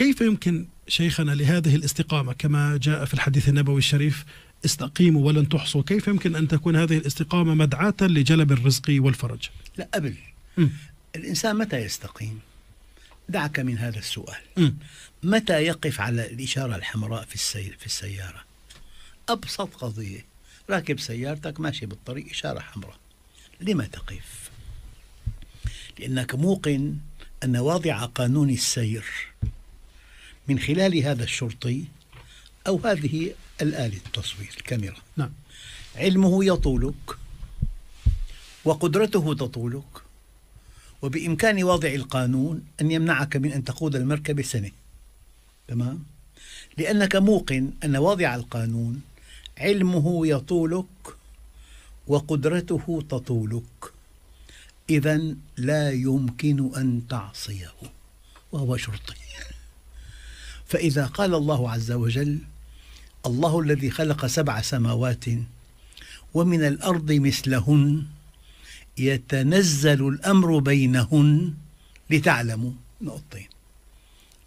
كيف يمكن شيخنا لهذه الاستقامة كما جاء في الحديث النبوي الشريف استقيموا ولن تحصوا كيف يمكن أن تكون هذه الاستقامة مدعاة لجلب الرزق والفرج لا قبل م. الإنسان متى يستقيم دعك من هذا السؤال م. متى يقف على الإشارة الحمراء في, السي... في السيارة أبسط قضية راكب سيارتك ماشي بالطريق إشارة حمراء لما تقف لأنك موقن أن واضع قانون السير من خلال هذا الشرطي أو هذه الآلة التصوير الكاميرا نعم علمه يطولك وقدرته تطولك وبإمكان واضع القانون أن يمنعك من أن تقود المركبة سنة تمام؟ لأنك موقن أن واضع القانون علمه يطولك وقدرته تطولك إذا لا يمكن أن تعصيه وهو شرطي فإذا قال الله عز وجل الله الذي خلق سبع سماوات ومن الأرض مثلهن يتنزل الأمر بينهن لتعلموا نقطتين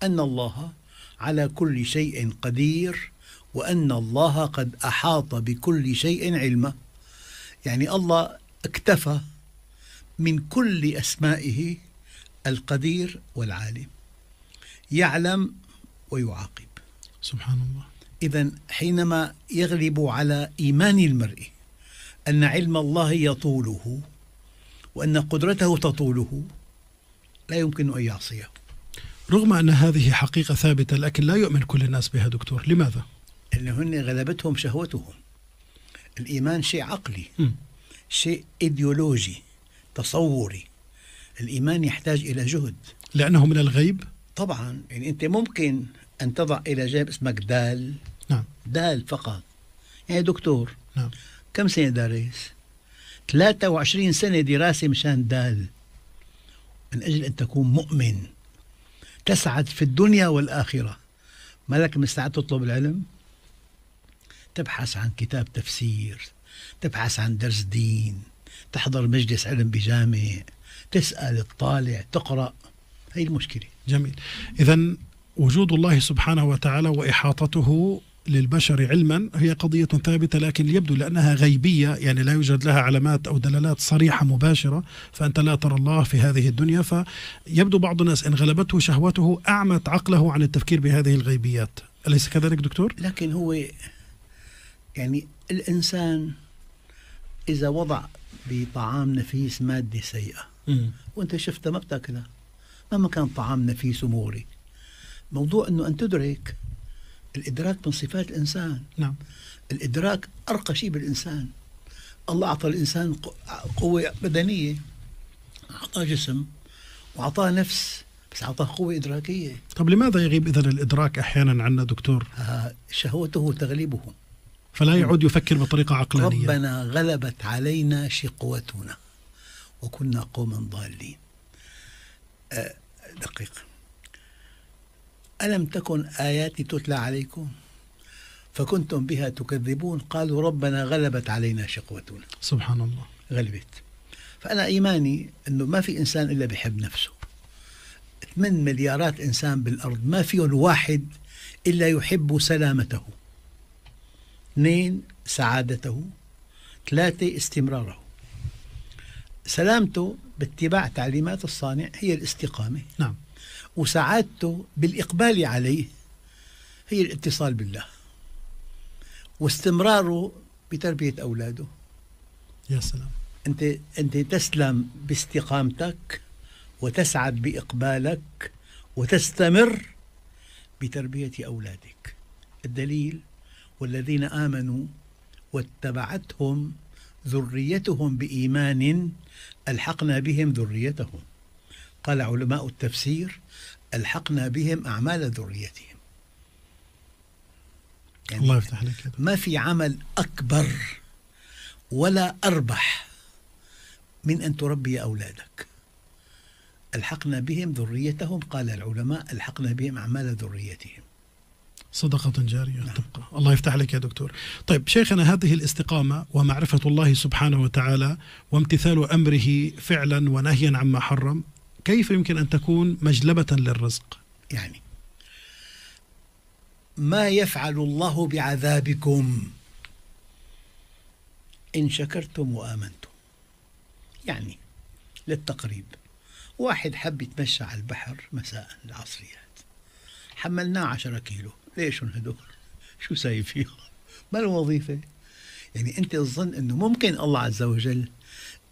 أن الله على كل شيء قدير وأن الله قد أحاط بكل شيء علما يعني الله اكتفى من كل أسمائه القدير والعالم يعلم ويعاقب سبحان الله إذا حينما يغلب على إيمان المرء أن علم الله يطوله وأن قدرته تطوله لا يمكن أن يعصيه رغم أن هذه حقيقة ثابتة لكن لا يؤمن كل الناس بها دكتور لماذا؟ لأنهن غلبتهم شهوتهم الإيمان شيء عقلي م. شيء إيديولوجي تصوري الإيمان يحتاج إلى جهد لأنه من الغيب؟ طبعا يعني أنت ممكن أن تضع إلى جانب اسمك دال نعم دال فقط يعني دكتور نعم كم سنة دارس 23 سنة دراسة مشان دال من أجل أن تكون مؤمن تسعد في الدنيا والآخرة مالك مستعد تطلب العلم تبحث عن كتاب تفسير تبحث عن درس دين تحضر مجلس علم بجامع تسأل الطالع تقرأ هي المشكلة جميل إذا وجود الله سبحانه وتعالى واحاطته للبشر علما هي قضية ثابتة لكن يبدو لأنها غيبية يعني لا يوجد لها علامات أو دلالات صريحة مباشرة فأنت لا ترى الله في هذه الدنيا فيبدو بعض الناس إن غلبته شهوته أعمت عقله عن التفكير بهذه الغيبيات أليس كذلك دكتور؟ لكن هو يعني الإنسان إذا وضع بطعام نفيس مادة سيئة م. وأنت شفتها ما بتاكلها مهما كان طعام نفيس ومغري موضوع انه ان تدرك الادراك من صفات الانسان نعم الادراك ارقى شيء بالانسان الله اعطى الانسان قوه بدنيه اعطاه جسم واعطاه نفس بس اعطاه قوه ادراكيه طب لماذا يغيب اذا الادراك احيانا عنا دكتور؟ آه شهوته تغلبه فلا يعود يفكر بطريقه عقلانيه ربنا غلبت علينا شقوتنا وكنا قوما ضالين آه دقيقه ألم تكن آياتي تتلى عليكم فكنتم بها تكذبون قالوا ربنا غلبت علينا شقوتنا سبحان الله غلبت فأنا إيماني أنه ما في إنسان إلا بحب نفسه 8 مليارات إنسان بالأرض ما فيهم واحد إلا يحب سلامته اثنين سعادته ثلاثة استمراره سلامته باتباع تعليمات الصانع هي الاستقامة نعم وسعادته بالإقبال عليه هي الاتصال بالله واستمراره بتربية أولاده يا سلام أنت أنت تسلم باستقامتك وتسعد بإقبالك وتستمر بتربية أولادك الدليل والذين آمنوا واتبعتهم ذريتهم بإيمان ألحقنا بهم ذريتهم قال علماء التفسير ألحقنا بهم أعمال ذريتهم يعني الله يفتح لك ما في عمل أكبر ولا أربح من أن تربي أولادك ألحقنا بهم ذريتهم قال العلماء ألحقنا بهم أعمال ذريتهم صدقة جارية نعم. تبقى الله يفتح لك يا دكتور طيب شيخنا هذه الاستقامة ومعرفة الله سبحانه وتعالى وامتثال أمره فعلا ونهيا عما حرم كيف يمكن أن تكون مجلبة للرزق يعني ما يفعل الله بعذابكم إن شكرتم وآمنتم يعني للتقريب واحد حب يتمشى على البحر مساء العصريات حملناه عشرة كيلو ليش هدول شو سايب فيهم ما الوظيفة يعني أنت تظن أنه ممكن الله عز وجل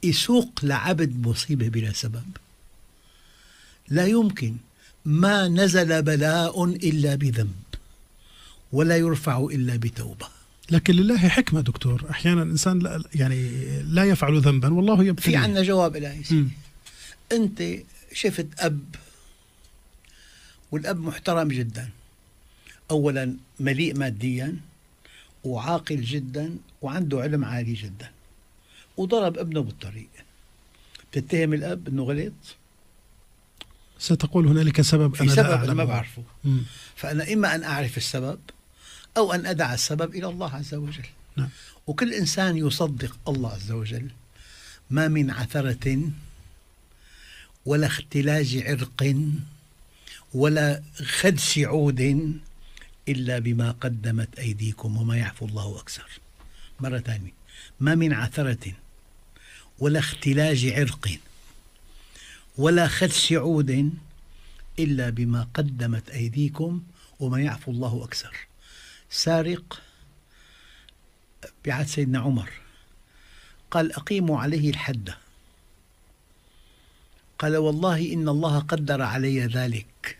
يسوق لعبد مصيبة بلا سبب لا يمكن ما نزل بلاء إلا بذنب ولا يرفع إلا بتوبة لكن لله حكمة دكتور أحيانا الإنسان لا يعني لا يفعل ذنبا والله يبتلي في عندنا جواب إلهي أنت شفت أب والأب محترم جدا أولا مليء ماديا وعاقل جدا وعنده علم عالي جدا وضرب ابنه بالطريق بتتهم الأب أنه غلط ستقول هنالك سبب أنا سبب لا أعلمه. أنا ما بعرفه مم. فأنا إما أن أعرف السبب أو أن أدع السبب إلى الله عز وجل نعم. وكل إنسان يصدق الله عز وجل ما من عثرة ولا اختلاج عرق ولا خدش عود إلا بما قدمت أيديكم وما يعفو الله أكثر مرة ثانية ما من عثرة ولا اختلاج عرق ولا خدش عود إلا بما قدمت أيديكم وما يعفو الله أكثر سارق بعد سيدنا عمر قال أقيموا عليه الحد قال والله إن الله قدر علي ذلك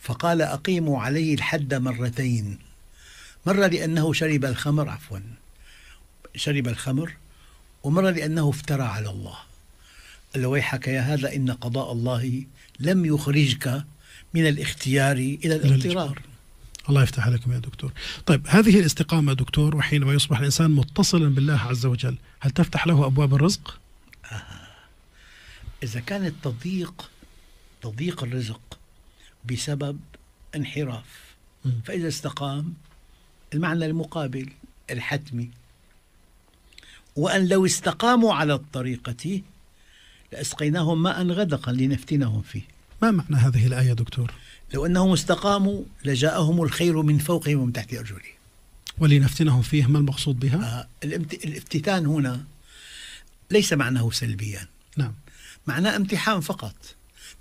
فقال أقيموا عليه الحد مرتين مرة لأنه شرب الخمر عفوا شرب الخمر ومرة لأنه افترى على الله لويحك يا هذا إن قضاء الله لم يخرجك من الاختيار إلى الاضطرار الله يفتح عليكم يا دكتور طيب هذه الاستقامة دكتور وحينما يصبح الإنسان متصلا بالله عز وجل هل تفتح له أبواب الرزق؟ آه. إذا كان التضييق تضييق الرزق بسبب انحراف م. فإذا استقام المعنى المقابل الحتمي وأن لو استقاموا على الطريقة لأسقيناهم ماء غدقا لنفتنهم فيه ما معنى هذه الآية دكتور؟ لو أنهم استقاموا لجاءهم الخير من فوقهم ومن تحت أرجلهم ولنفتنهم فيه ما المقصود بها؟ آه الافتتان هنا ليس معناه سلبيا نعم معناه امتحان فقط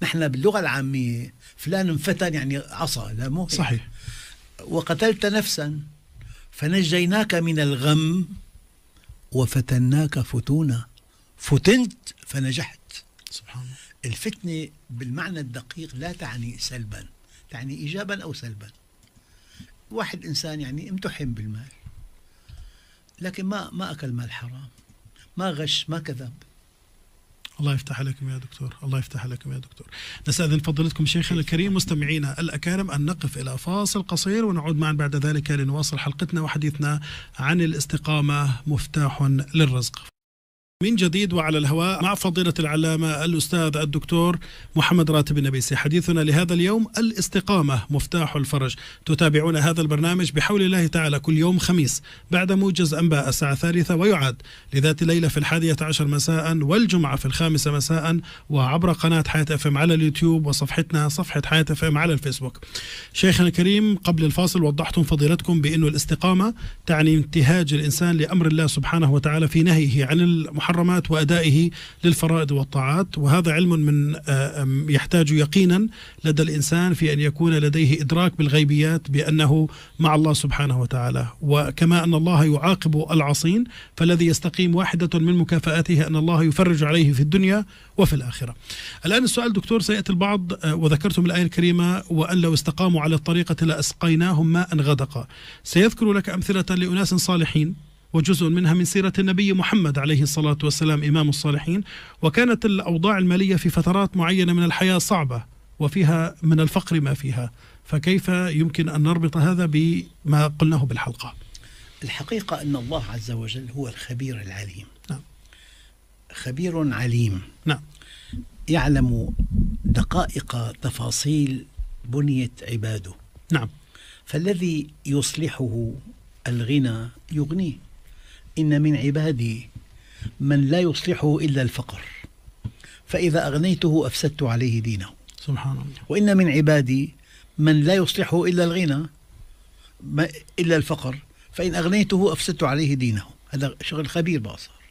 نحن باللغة العامية فلان انفتن يعني عصى لا مو صحيح وقتلت نفسا فنجيناك من الغم وفتناك فتونا فتنت فنجحت سبحان الله الفتنة بالمعنى الدقيق لا تعني سلبا تعني إيجابا أو سلبا واحد إنسان يعني امتحن بالمال لكن ما ما أكل مال حرام ما غش ما كذب الله يفتح عليكم يا دكتور الله يفتح عليكم يا دكتور نستأذن فضيلتكم شيخنا الكريم مستمعينا الأكارم أن نقف إلى فاصل قصير ونعود معا بعد ذلك لنواصل حلقتنا وحديثنا عن الاستقامة مفتاح للرزق من جديد وعلى الهواء مع فضيلة العلامة الأستاذ الدكتور محمد راتب النبيسي حديثنا لهذا اليوم الاستقامة مفتاح الفرج تتابعون هذا البرنامج بحول الله تعالى كل يوم خميس بعد موجز أنباء الساعة الثالثة ويعاد لذات الليلة في الحادية عشر مساء والجمعة في الخامسة مساء وعبر قناة حياة اف ام على اليوتيوب وصفحتنا صفحة حياة اف ام على الفيسبوك شيخنا الكريم قبل الفاصل وضحتم فضيلتكم بأنه الاستقامة تعني انتهاج الإنسان لأمر الله سبحانه وتعالى في نهيه عن المحرم المحرمات وادائه للفرائض والطاعات وهذا علم من آه، يحتاج يقينا لدى الانسان في ان يكون لديه ادراك بالغيبيات بانه مع الله سبحانه وتعالى وكما ان الله يعاقب العصين فالذي يستقيم واحده من مكافاته ان الله يفرج عليه في الدنيا وفي الاخره. الان السؤال دكتور سياتي البعض آه، وذكرتم الايه الكريمه وان لو استقاموا على الطريقه لاسقيناهم ماء غدقا. سيذكر لك امثله لاناس صالحين وجزء منها من سيرة النبي محمد عليه الصلاة والسلام إمام الصالحين وكانت الأوضاع المالية في فترات معينة من الحياة صعبة وفيها من الفقر ما فيها فكيف يمكن أن نربط هذا بما قلناه بالحلقة الحقيقة أن الله عز وجل هو الخبير العليم نعم. خبير عليم نعم. يعلم دقائق تفاصيل بنية عباده نعم فالذي يصلحه الغنى يغنيه إن من عبادي من لا يصلحه إلا الفقر فإذا أغنيته أفسدت عليه دينه سبحان الله وإن من عبادي من لا يصلحه إلا الغنى إلا الفقر فإن أغنيته أفسدت عليه دينه هذا شغل خبير بقى صار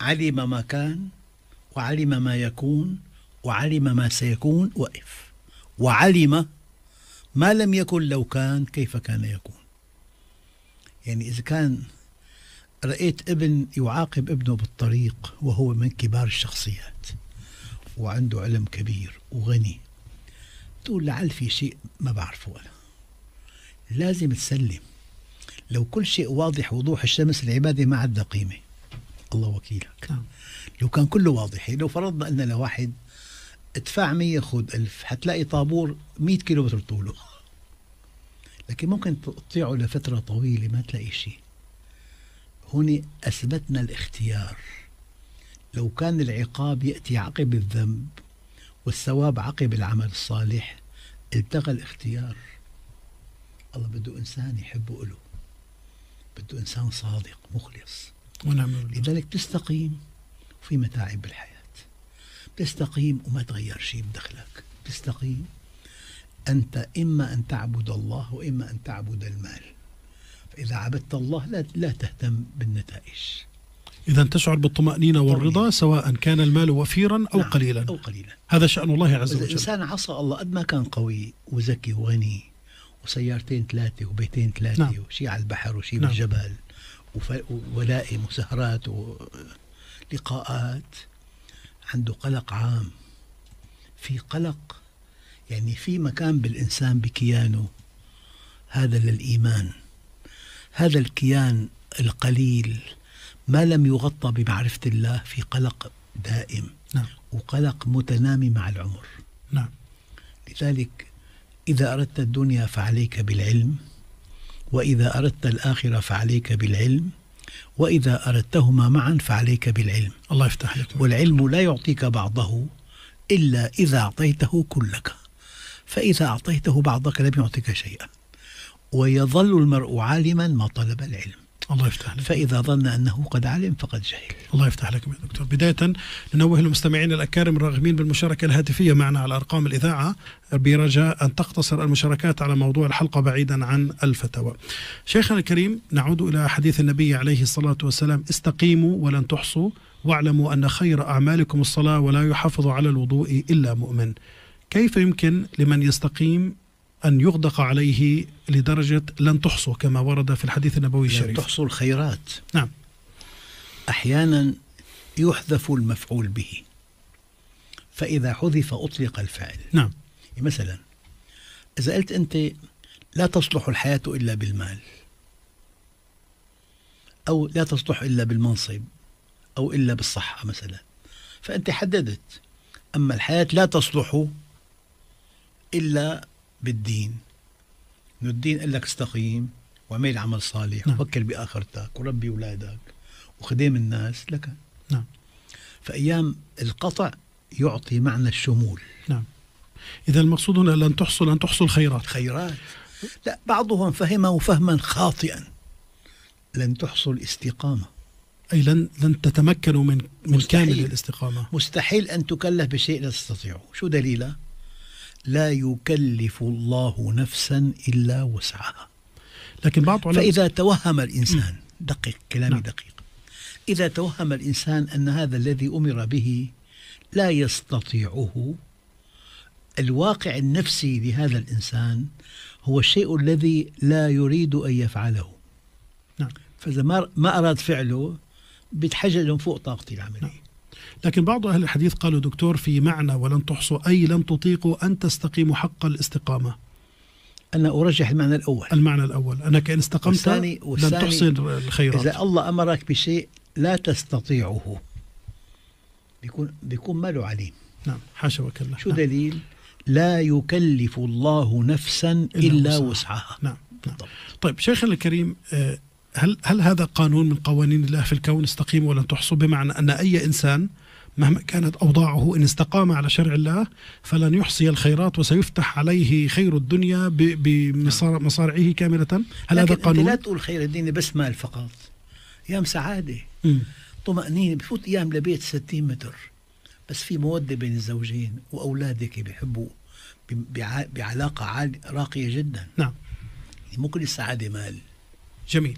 علم ما كان وعلم ما يكون وعلم ما سيكون وقف وعلم ما لم يكن لو كان كيف كان يكون يعني إذا كان رأيت ابن يعاقب ابنه بالطريق وهو من كبار الشخصيات وعنده علم كبير وغني تقول لعل في شيء ما بعرفه أنا لازم تسلم لو كل شيء واضح وضوح الشمس العبادة ما عندها قيمة الله وكيلك نعم. لو كان كله واضح يعني لو فرضنا أن لواحد ادفع 100 خذ 1000 حتلاقي طابور 100 كيلو طوله لكن ممكن تطيعه لفترة طويلة ما تلاقي شيء هنا أثبتنا الاختيار لو كان العقاب يأتي عقب الذنب والثواب عقب العمل الصالح التغى الاختيار الله بده إنسان يحبه له بده إنسان صادق مخلص ونعم لذلك تستقيم وفي متاعب بالحياة تستقيم وما تغير شيء بدخلك تستقيم أنت إما أن تعبد الله وإما أن تعبد المال إذا عبدت الله لا, لا تهتم بالنتائج إذا تشعر بالطمأنينة والرضا سواء كان المال وفيرا أو نعم قليلا أو قليلا هذا شأن الله عز وجل الإنسان عصى الله قد ما كان قوي وذكي وغني وسيارتين ثلاثة وبيتين ثلاثة نعم. وشي على البحر وشي نعم. بالجبل ولائم وسهرات ولقاءات عنده قلق عام في قلق يعني في مكان بالإنسان بكيانه هذا للإيمان هذا الكيان القليل ما لم يغطى بمعرفة الله في قلق دائم نعم. وقلق متنامي مع العمر نعم. لذلك إذا أردت الدنيا فعليك بالعلم وإذا أردت الآخرة فعليك بالعلم وإذا أردتهما معا فعليك بالعلم الله يفتح لك والعلم لا يعطيك بعضه إلا إذا أعطيته كلك فإذا أعطيته بعضك لم يعطيك شيئا ويظل المرء عالما ما طلب العلم الله يفتح لك فإذا ظن أنه قد علم فقد جهل الله يفتح لك يا دكتور بداية ننوه المستمعين الأكارم الراغبين بالمشاركة الهاتفية معنا على أرقام الإذاعة برجاء أن تقتصر المشاركات على موضوع الحلقة بعيدا عن الفتاوى شيخنا الكريم نعود إلى حديث النبي عليه الصلاة والسلام استقيموا ولن تحصوا واعلموا أن خير أعمالكم الصلاة ولا يحافظ على الوضوء إلا مؤمن كيف يمكن لمن يستقيم أن يغدق عليه لدرجة لن تحصوا كما ورد في الحديث النبوي الشريف لن تحصوا الخيرات نعم أحيانا يحذف المفعول به فإذا حذف أطلق الفعل نعم مثلا إذا قلت أنت لا تصلح الحياة إلا بالمال أو لا تصلح إلا بالمنصب أو إلا بالصحة مثلا فأنت حددت أما الحياة لا تصلح إلا بالدين انه الدين قال لك استقيم واعمل عمل صالح نعم. وفكر باخرتك وربي اولادك وخدم الناس لك نعم فايام القطع يعطي معنى الشمول نعم اذا المقصود هنا لن تحصل ان تحصل خيرات خيرات لا بعضهم فهمه فهما خاطئا لن تحصل استقامه اي لن لن تتمكنوا من من كامل الاستقامه مستحيل ان تكلف بشيء لا تستطيعه شو دليله لا يكلف الله نفسا إلا وسعها لكن بعض فإذا توهم الإنسان دقيق كلامي نعم. دقيق إذا توهم الإنسان أن هذا الذي أمر به لا يستطيعه الواقع النفسي لهذا الإنسان هو الشيء الذي لا يريد أن يفعله نعم. فإذا ما أراد فعله بتحجج فوق طاقتي العملية نعم. لكن بعض أهل الحديث قالوا دكتور في معنى ولن تحصوا أي لن تطيقوا أن تستقيموا حق الاستقامة أنا أرجح المعنى الأول المعنى الأول أنك إن استقمت والثاني والثاني لن تحصي الخيرات إذا الله أمرك بشيء لا تستطيعه بيكون بيكون ماله عليم نعم حاشا وكلا شو نعم. دليل لا يكلف الله نفسا إلا, إلا وسعها. نعم, نعم. طيب شيخنا الكريم آه، هل هل هذا قانون من قوانين الله في الكون استقيموا ولن تحصوا بمعنى أن أي إنسان مهما كانت أوضاعه إن استقام على شرع الله فلن يحصي الخيرات وسيفتح عليه خير الدنيا بمصارعه نعم. كاملة هل هذا قانون؟ لا تقول خير الدنيا بس مال فقط أيام سعادة م. طمأنينة بفوت أيام لبيت 60 متر بس في مودة بين الزوجين وأولادك بيحبوا بعلاقة عالية راقية جدا نعم يعني مو كل السعادة مال جميل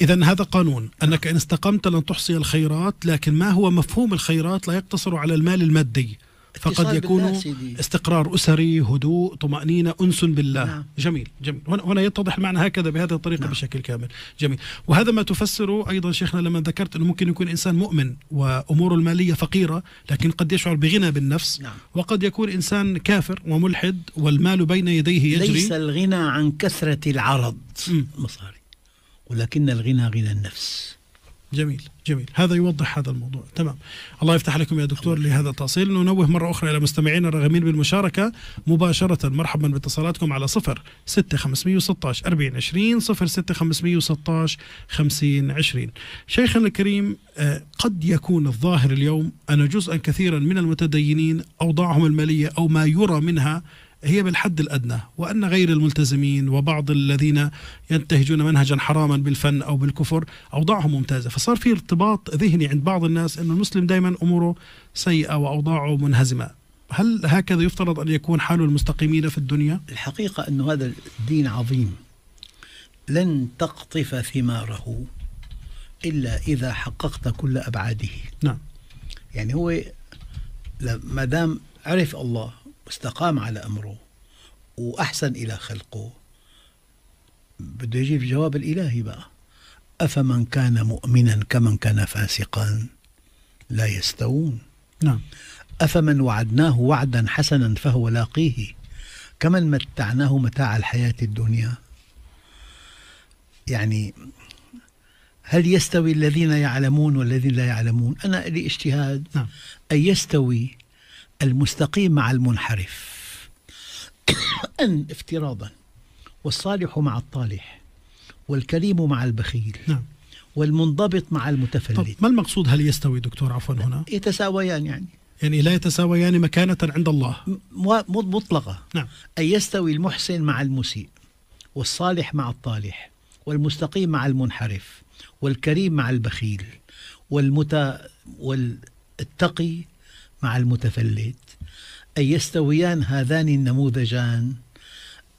إذا هذا قانون أنك إن استقمت لن تحصي الخيرات لكن ما هو مفهوم الخيرات لا يقتصر على المال المادي فقد يكون استقرار أسري هدوء طمأنينة أنس بالله نعم. جميل جميل هنا يتضح المعنى هكذا بهذه الطريقة نعم. بشكل كامل جميل وهذا ما تفسره أيضا شيخنا لما ذكرت أنه ممكن يكون إنسان مؤمن وأموره المالية فقيرة لكن قد يشعر بغنى بالنفس نعم. وقد يكون إنسان كافر وملحد والمال بين يديه يجري ليس الغنى عن كثرة العرض مصاري ولكن الغنى غنى النفس جميل جميل هذا يوضح هذا الموضوع تمام الله يفتح لكم يا دكتور لهذا التأصيل ننوه مرة أخرى إلى مستمعينا الراغبين بالمشاركة مباشرة مرحبا باتصالاتكم على صفر ستة خمسمية وستاش أربعين عشرين صفر ستة خمسمية شيخنا الكريم آه، قد يكون الظاهر اليوم أن جزءا كثيرا من المتدينين أوضاعهم المالية أو ما يرى منها هي بالحد الأدنى وأن غير الملتزمين وبعض الذين ينتهجون منهجا حراما بالفن أو بالكفر أوضاعهم ممتازة فصار في ارتباط ذهني عند بعض الناس أن المسلم دائما أموره سيئة وأوضاعه منهزمة هل هكذا يفترض أن يكون حال المستقيمين في الدنيا؟ الحقيقة أن هذا الدين عظيم لن تقطف ثماره إلا إذا حققت كل أبعاده نعم يعني هو ما دام عرف الله واستقام على أمره وأحسن إلى خلقه بده يجي في الجواب الإلهي بقى أفمن كان مؤمنا كمن كان فاسقا لا يستوون نعم أفمن وعدناه وعدا حسنا فهو لاقيه كمن متعناه متاع الحياة الدنيا يعني هل يستوي الذين يعلمون والذين لا يعلمون أنا لي اجتهاد نعم. أن يستوي المستقيم مع المنحرف أن افتراضا والصالح مع الطالح والكريم مع البخيل نعم. والمنضبط مع المتفلت طب ما المقصود هل يستوي دكتور عفوا هنا يتساويان يعني يعني لا يتساويان مكانة عند الله مطلقة نعم. أن يستوي المحسن مع المسيء والصالح مع الطالح والمستقيم مع المنحرف والكريم مع البخيل والمت والتقي مع المتفلت أن يستويان هذان النموذجان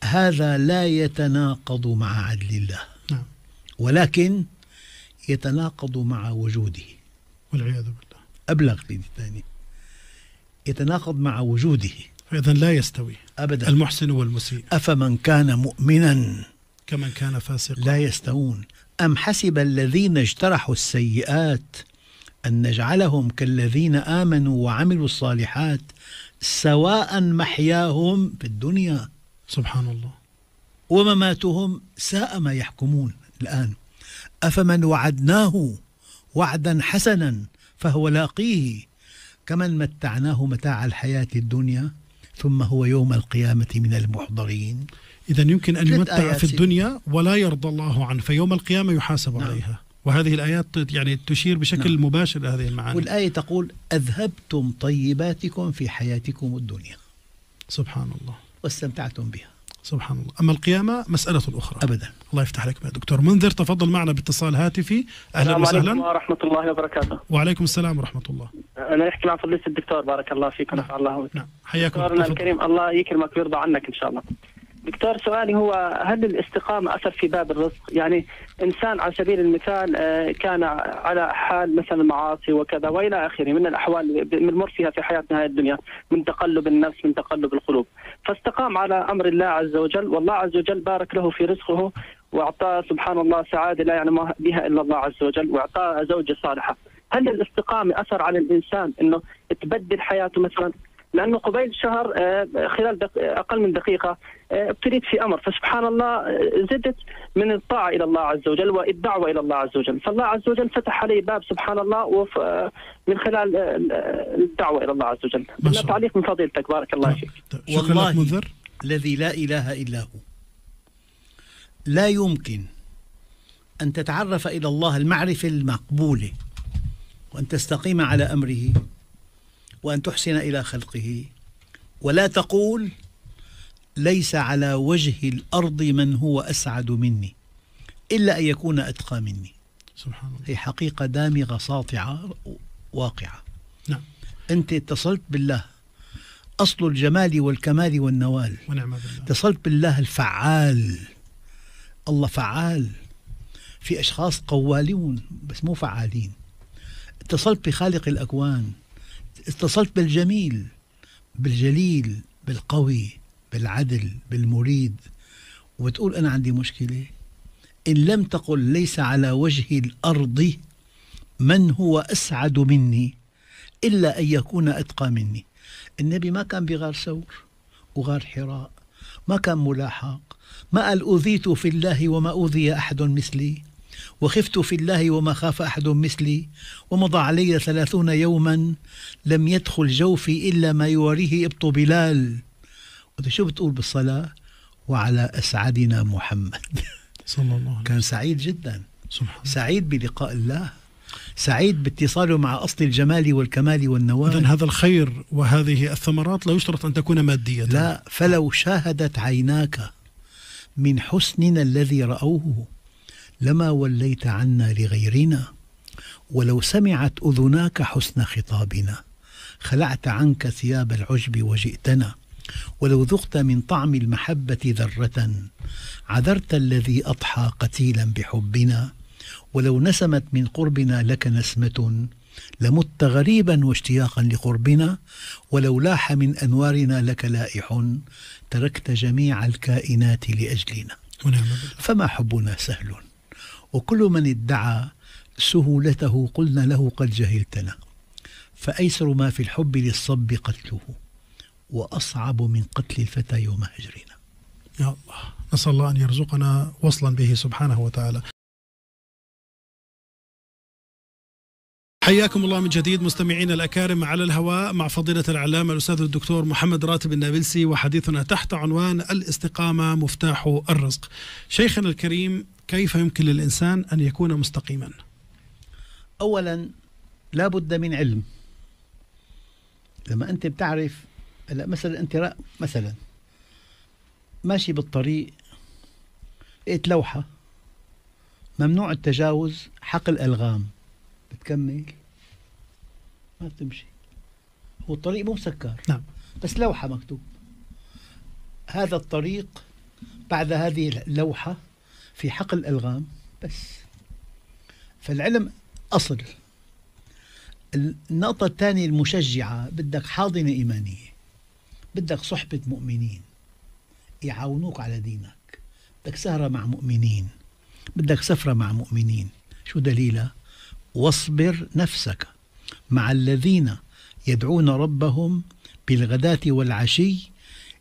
هذا لا يتناقض مع عدل الله نعم. ولكن يتناقض مع وجوده والعياذ بالله أبلغ في الثاني يتناقض مع وجوده فإذا لا يستوي أبدا المحسن والمسيء أفمن كان مؤمنا كمن كان فاسقا لا يستوون أم حسب الذين اجترحوا السيئات أن نجعلهم كالذين آمنوا وعملوا الصالحات سواء محياهم في الدنيا سبحان الله ومماتهم ساء ما يحكمون الآن أفمن وعدناه وعدا حسنا فهو لاقيه كمن متعناه متاع الحياة الدنيا ثم هو يوم القيامة من المحضرين إذا يمكن أن يمتع في الدنيا ولا يرضى الله عنه فيوم القيامة يحاسب نعم. عليها وهذه الآيات يعني تشير بشكل نعم. مباشر لهذه المعاني والآية تقول أذهبتم طيباتكم في حياتكم الدنيا سبحان الله واستمتعتم بها سبحان الله أما القيامة مسألة أخرى أبدا الله يفتح لك يا دكتور منذر تفضل معنا باتصال هاتفي أهلا وسهلا السلام عليكم ورحمة الله وبركاته وعليكم السلام ورحمة الله أنا أحكي مع فضيلة الدكتور بارك الله فيكم نعم. الله نعم حياكم دكتورنا الكريم الله يكرمك ويرضى عنك إن شاء الله دكتور سؤالي هو هل الاستقامة أثر في باب الرزق يعني إنسان على سبيل المثال آه، كان على حال مثلا معاصي وكذا وإلى آخره من الأحوال بنمر فيها في حياتنا هذه الدنيا من تقلب النفس من تقلب القلوب فاستقام على أمر الله عز وجل والله عز وجل بارك له في رزقه وأعطاه سبحان الله سعادة لا يعلم يعني بها إلا الله عز وجل وأعطاه زوجة صالحة هل الاستقامة أثر على الإنسان أنه تبدل حياته مثلا لانه قبيل شهر آه، خلال اقل من دقيقه آه، ابتليت في امر فسبحان الله آه، زدت من الطاعه الى الله عز وجل والدعوه الى الله عز وجل فالله عز وجل فتح علي باب سبحان الله من خلال الدعوه الى الله عز وجل تعليق من فضيلتك بارك الله نعم. فيك طيب، والله منذر الذي لا اله الا هو لا يمكن ان تتعرف الى الله المعرفه المقبوله وان تستقيم على امره وأن تحسن إلى خلقه ولا تقول ليس على وجه الأرض من هو أسعد مني إلا أن يكون أتقى مني سبحان الله هي حقيقة دامغة ساطعة واقعة نعم أنت اتصلت بالله أصل الجمال والكمال والنوال ونعم بالله اتصلت بالله الفعال الله فعال في أشخاص قوالون بس مو فعالين اتصلت بخالق الأكوان اتصلت بالجميل بالجليل بالقوي بالعدل بالمريد وبتقول أنا عندي مشكلة إن لم تقل ليس على وجه الأرض من هو أسعد مني إلا أن يكون أتقى مني النبي ما كان بغار ثور وغار حراء ما كان ملاحق ما قال أوذيت في الله وما أوذي أحد مثلي وخفت في الله وما خاف أحد مثلي ومضى علي ثلاثون يوما لم يدخل جوفي إلا ما يواريه إبط بلال شو بتقول بالصلاة وعلى أسعدنا محمد صلى الله عليه كان سعيد جدا سبحان سعيد بلقاء الله سعيد باتصاله مع أصل الجمال والكمال والنوال إذن هذا الخير وهذه الثمرات لا يشترط أن تكون مادية لا فلو شاهدت عيناك من حسننا الذي رأوه لما وليت عنا لغيرنا ولو سمعت اذناك حسن خطابنا خلعت عنك ثياب العجب وجئتنا ولو ذقت من طعم المحبه ذره عذرت الذي اضحى قتيلا بحبنا ولو نسمت من قربنا لك نسمه لمت غريبا واشتياقا لقربنا ولو لاح من انوارنا لك لائح تركت جميع الكائنات لاجلنا فما حبنا سهل وكل من ادعى سهولته قلنا له قد جهلتنا فأيسر ما في الحب للصب قتله وأصعب من قتل الفتى يوم هجرنا يا الله نسأل الله أن يرزقنا وصلا به سبحانه وتعالى حياكم الله من جديد مستمعينا الاكارم على الهواء مع فضيلة العلامة الاستاذ الدكتور محمد راتب النابلسي وحديثنا تحت عنوان الاستقامة مفتاح الرزق. شيخنا الكريم كيف يمكن للإنسان أن يكون مستقيما أولا لا بد من علم لما أنت بتعرف هلا مثلا أنت مثلا ماشي بالطريق لقيت لوحة ممنوع التجاوز حقل ألغام بتكمل ما بتمشي هو الطريق مو مسكر نعم بس لوحة مكتوب هذا الطريق بعد هذه اللوحة في حقل الغام بس فالعلم أصل النقطة الثانية المشجعة بدك حاضنة إيمانية بدك صحبة مؤمنين يعاونوك على دينك بدك سهرة مع مؤمنين بدك سفرة مع مؤمنين شو دليلها؟ واصبر نفسك مع الذين يدعون ربهم بالغداة والعشي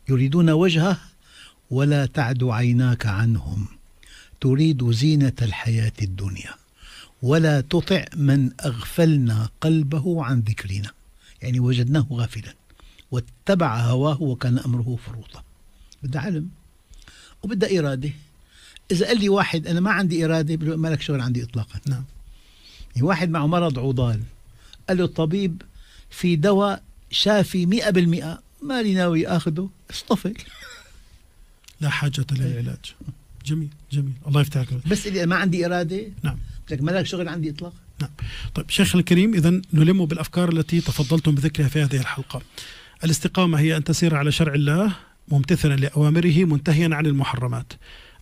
يريدون وجهه ولا تعد عيناك عنهم تريد زينة الحياة الدنيا ولا تطع من أغفلنا قلبه عن ذكرنا يعني وجدناه غافلا واتبع هواه وكان أمره فروطا بدأ علم وبدأ إرادة إذا قال لي واحد أنا ما عندي إرادة ما لك شغل عندي إطلاقا نعم يعني واحد معه مرض عضال قال له الطبيب في دواء شافي مئة بالمئة ما لي ناوي أخذه اصطفل لا حاجة للعلاج جميل جميل الله يفتح لك بس اذا ما عندي اراده نعم لك ما لك شغل عندي اطلاقا نعم طيب شيخنا الكريم اذا نلم بالافكار التي تفضلتم بذكرها في هذه الحلقه الاستقامه هي ان تسير على شرع الله ممتثلا لاوامره منتهيا عن المحرمات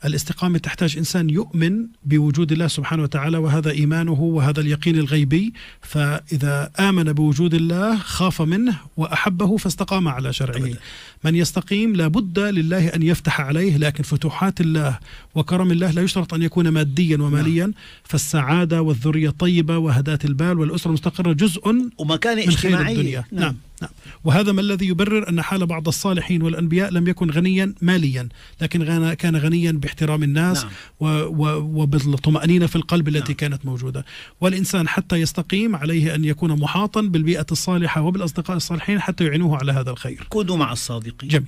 الاستقامة تحتاج إنسان يؤمن بوجود الله سبحانه وتعالى وهذا إيمانه وهذا اليقين الغيبي فإذا آمن بوجود الله خاف منه وأحبه فاستقام على شرعه أبدا. من يستقيم لابد لله أن يفتح عليه لكن فتوحات الله وكرم الله لا يشترط أن يكون ماديا وماليا نعم. فالسعادة والذرية الطيبة وهداة البال والأسرة المستقرة جزء ومكانة من خير اجتماعية الدنيا. نعم, نعم. نعم وهذا ما الذي يبرر أن حال بعض الصالحين والأنبياء لم يكن غنيا ماليا لكن كان غنيا باحترام الناس نعم. وبالطمأنينة في القلب التي نعم. كانت موجودة والإنسان حتى يستقيم عليه أن يكون محاطا بالبيئة الصالحة وبالأصدقاء الصالحين حتى يعينوه على هذا الخير كونوا مع الصادقين جميل